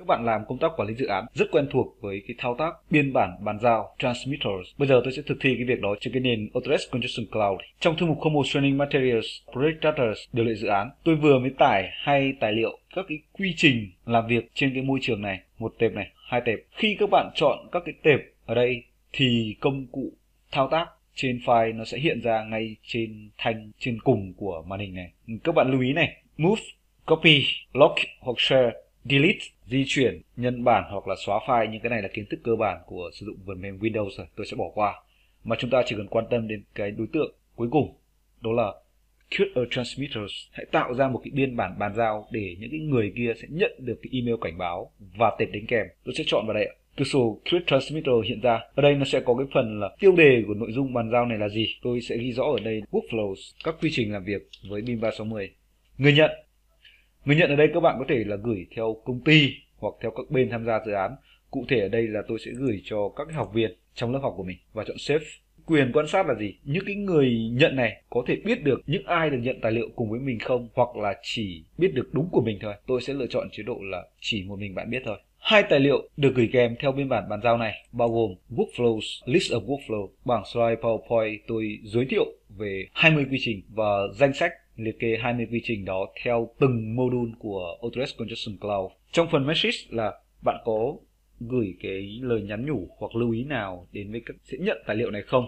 Các bạn làm công tác quản lý dự án rất quen thuộc với cái thao tác biên bản bàn giao transmitters. Bây giờ tôi sẽ thực thi cái việc đó trên cái nền Autodesk Construction Cloud. Trong thư mục Combo Training Materials Project Charters điều lệ dự án, tôi vừa mới tải hai tài liệu các cái quy trình làm việc trên cái môi trường này, một tệp này, hai tệp. Khi các bạn chọn các cái tệp ở đây thì công cụ thao tác trên file nó sẽ hiện ra ngay trên thanh trên cùng của màn hình này. Các bạn lưu ý này, move, copy, lock hoặc share delete di chuyển nhân bản hoặc là xóa file những cái này là kiến thức cơ bản của sử dụng phần mềm Windows rồi tôi sẽ bỏ qua mà chúng ta chỉ cần quan tâm đến cái đối tượng cuối cùng đó là QR transmitters hãy tạo ra một cái biên bản bàn giao để những cái người kia sẽ nhận được cái email cảnh báo và tệp đính kèm tôi sẽ chọn vào đây cửa sổ QR transmitter hiện ra ở đây nó sẽ có cái phần là tiêu đề của nội dung bàn giao này là gì tôi sẽ ghi rõ ở đây workflows các quy trình làm việc với BIM 360 người nhận Người nhận ở đây các bạn có thể là gửi theo công ty hoặc theo các bên tham gia dự án. Cụ thể ở đây là tôi sẽ gửi cho các học viên trong lớp học của mình và chọn save. Quyền quan sát là gì? Những cái người nhận này có thể biết được những ai được nhận tài liệu cùng với mình không hoặc là chỉ biết được đúng của mình thôi. Tôi sẽ lựa chọn chế độ là chỉ một mình bạn biết thôi. Hai tài liệu được gửi kèm theo biên bản bàn giao này bao gồm Workflows, List of Workflow, bảng slide PowerPoint tôi giới thiệu về 20 quy trình và danh sách liệt kê 20 quy trình đó theo từng module của Autodesk Construction Cloud. Trong phần message là bạn có gửi cái lời nhắn nhủ hoặc lưu ý nào đến với các sẽ nhận tài liệu này không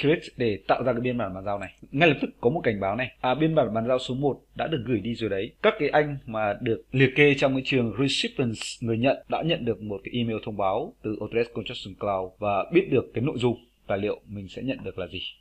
Create để tạo ra cái biên bản bàn giao này. Ngay lập tức có một cảnh báo này. À, biên bản bàn giao số 1 đã được gửi đi rồi đấy. Các cái anh mà được liệt kê trong cái trường recipients người nhận đã nhận được một cái email thông báo từ Autodesk Construction Cloud và biết được cái nội dung tài liệu mình sẽ nhận được là gì.